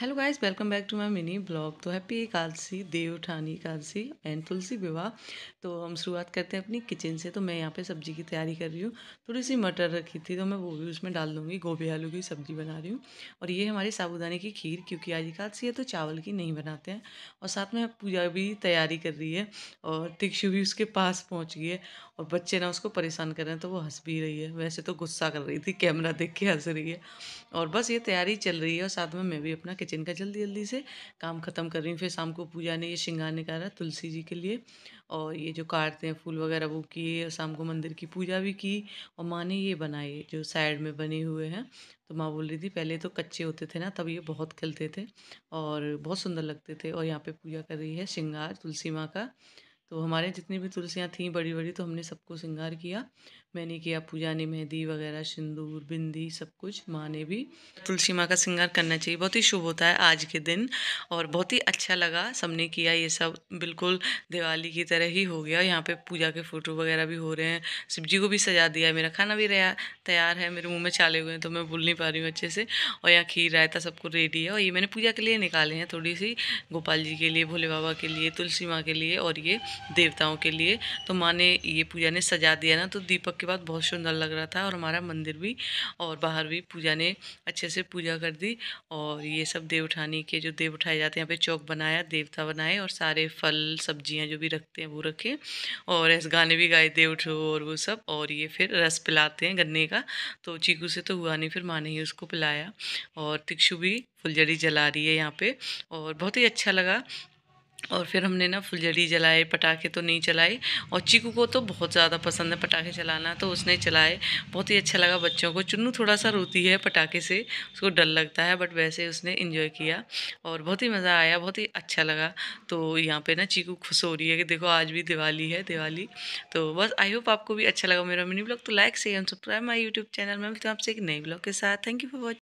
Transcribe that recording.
hello guys welcome back to my mini blog तो happy Ekadashi Dev Uthani Ekadashi and तुलसी विवाह तो हम शुरुआत करते हैं अपनी किचन से तो मैं यहाँ पे सब्जी की तैयारी कर रही हूँ थोड़ी सी मटर रखी थी तो मैं वो भी उसमें डाल दूँगी गोभी आलू की सब्जी बना रही हूँ और ये हमारी साबुदाने की खीर क्योंकि आज एकादशी है तो चावल की नहीं बनाते हैं और साथ में पूजा भी तैयारी कर रही है और तिक्षु भी उसके पास पहुँच गई है और बच्चे ना उसको परेशान कर रहे हैं तो वो हंस भी रही है वैसे तो गुस्सा कर रही थी कैमरा देख के हंस रही है और बस ये तैयारी चल रही है और साथ में मैं भी अपना किचन का जल्दी जल्दी से काम ख़त्म कर रही हूँ फिर शाम को पूजा ने ये श्रृंगार निकाला तुलसी जी के लिए और ये जो काटते हैं फूल वगैरह वो किए और शाम को मंदिर की पूजा भी की और माँ ने ये बनाए जो साइड में बने हुए हैं तो माँ बोल रही थी पहले तो कच्चे होते थे ना तब ये बहुत खिलते थे और बहुत सुंदर लगते थे और यहाँ पे पूजा कर रही है श्रृंगार तुलसी माँ का तो हमारे जितनी भी तुलसियाँ थीं बड़ी बड़ी तो हमने सबको श्रृंगार किया मैंने किया पूजा ने मेहंदी वगैरह सिंदूर बिंदी सब कुछ माँ ने भी तुलसी माँ का श्रृंगार करना चाहिए बहुत ही शुभ होता है आज के दिन और बहुत ही अच्छा लगा सबने किया ये सब बिल्कुल दिवाली की तरह ही हो गया यहाँ पे पूजा के फ़ोटो वगैरह भी हो रहे हैं शिव जी को भी सजा दिया है मेरा खाना भी रहा तैयार है मेरे मुँह में चाले हुए हैं तो मैं भूल नहीं पा रही हूँ अच्छे से और यहाँ खीर रायता सबको रेडी है और ये मैंने पूजा के लिए निकाले हैं थोड़ी सी गोपाल जी के लिए भोले बाबा के लिए तुलसी माँ के लिए और ये देवताओं के लिए तो माँ ने ये पूजा ने सजा दिया ना तो दीपक के बाद बहुत सुंदर लग रहा था और हमारा मंदिर भी और बाहर भी पूजा ने अच्छे से पूजा कर दी और ये सब देव उठानी के जो देव उठाए जाते हैं यहाँ पे चौक बनाया देवता बनाए और सारे फल सब्जियाँ जो भी रखते हैं वो रखे और ऐसे गाने भी गाए देव उठो और वो सब और ये फिर रस पिलाते हैं गन्ने का तो चीकू से तो हुआ नहीं फिर माँ ने ही उसको पिलाया और तिक्षु भी फुलझड़ी जला रही है यहाँ पे और बहुत ही अच्छा लगा और फिर हमने ना फुलझड़ी जलाए पटाखे तो नहीं चलाए और चीकू को तो बहुत ज़्यादा पसंद है पटाखे चलाना तो उसने चलाए बहुत ही अच्छा लगा बच्चों को चुन्नू थोड़ा सा रोती है पटाखे से उसको डर लगता है बट वैसे उसने इन्जॉय किया और बहुत ही मज़ा आया बहुत ही अच्छा लगा तो यहाँ पर ना चीकू खुश हो रही है कि देखो आज भी दिवाली है दिवाली तो बस आई होप आपको भी अच्छा लगा मेरा मिनी ब्लॉग तो लाइक से and subscribe my YouTube channel मैं आपसे एक नए ब्लॉग के साथ थैंक यू फॉर वॉचिंग